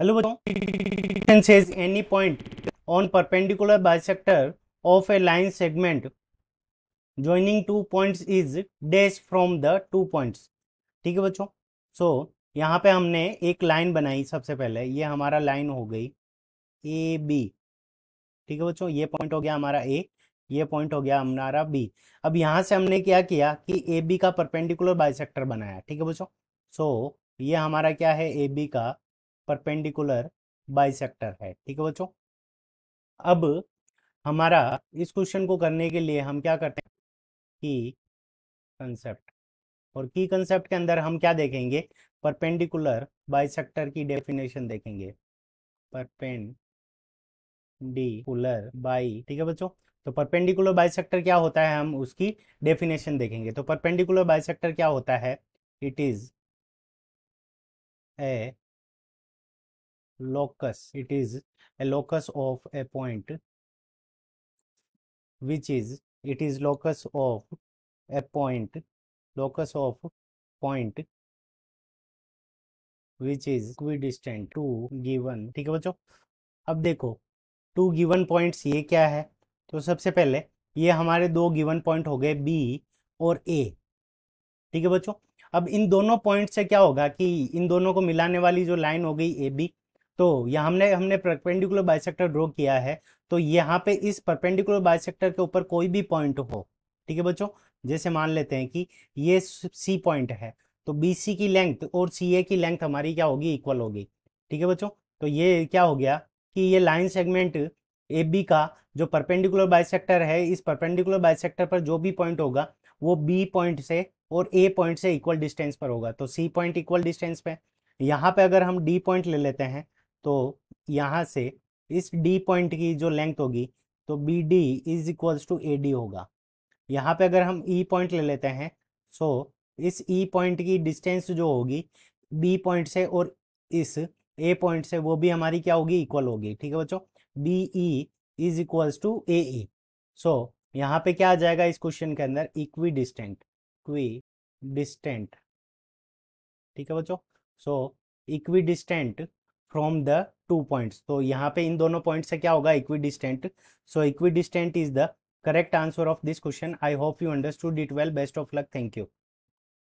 hello बच्चों says any point on perpendicular bisector of a line segment joining two points is dash from the two points ठीक है बच्चों सो so, यहाँ पे हमने एक लाइन बनाई सबसे पहले ये हमारा लाइन हो गई ए बी ठीक है बच्चों ये पॉइंट हो गया हमारा ए ये पॉइंट हो गया हमारा बी अब यहाँ से हमने क्या किया कि ए बी का परपेंडिकुलर बाइसेक्टर बनाया ठीक है बच्चों सो so, ये हमारा क्या है ए बी का परपेंडिकुलर बाइसेक्टर है ठीक है बच्चों अब हमारा इस क्वेश्चन को करने के लिए हम क्या करते हैं की कंसेप्ट और की कंसेप्ट के अंदर हम क्या देखेंगे परपेंडिकुलर बाइसेक्टर की डेफिनेशन देखेंगे परपेंडिकुलर बाई ठीक है बच्चों तो परपेंडिकुलर बाइसेक्टर क्या होता है हम उसकी डेफिनेशन देखेंगे तो परपेंडिकुलर बाइसेक्टर क्या होता है it is a locus it is a locus of a point which is it is locus of a point locus of point which is equidistant to given ठीक है बच्चों अब देखो टू गिवन पॉइंट्स ये क्या है तो सबसे पहले ये हमारे दो गिवन पॉइंट हो गए बी और ए ठीक है बच्चों अब इन दोनों पॉइंट से क्या होगा कि इन दोनों को मिलाने वाली जो लाइन हो गई ए बी तो यहाँ हमने हमने परपेंडिकुलर बायसेक्टर ड्रॉ किया है तो यहाँ पे इस परपेंडिकुलर बायसेक्टर के ऊपर कोई भी पॉइंट हो ठीक है बच्चों जैसे मान लेते हैं कि ये सी पॉइंट है तो बी सी की लेंथ और सी ए की लेंथ हमारी क्या होगी इक्वल होगी ठीक है बच्चों तो ये क्या हो गया कि ये लाइन सेगमेंट ए बी का जो परपेंडिकुलर बायसेक्टर है इस परपेंडिकुलर बायसेक्टर पर जो भी पॉइंट होगा वो बी पॉइंट से और ए पॉइंट से इक्वल डिस्टेंस पर होगा तो सी पॉइंट इक्वल डिस्टेंस पे यहाँ पे अगर हम डी पॉइंट ले लेते हैं तो यहाँ से इस डी पॉइंट की जो लेंथ होगी तो B D is equals to A D होगा यहाँ पे अगर हम ई e पॉइंट ले लेते हैं सो इस ई e पॉइंट की डिस्टेंस जो होगी बी पॉइंट से और इस ए पॉइंट से वो भी हमारी क्या होगी इक्वल होगी ठीक है बच्चों B E is equals to A E so यहाँ पे क्या आ जाएगा इस क्वेश्चन के अंदर इक्वी डिस्टेंट क्वी डिस्टेंट ठीक है बच्चों so equidistant from the two points तो यहाँ पे इन दोनों पॉइंट से क्या होगा equidistant so equidistant is the correct answer of this question I hope you understood it well best of luck thank you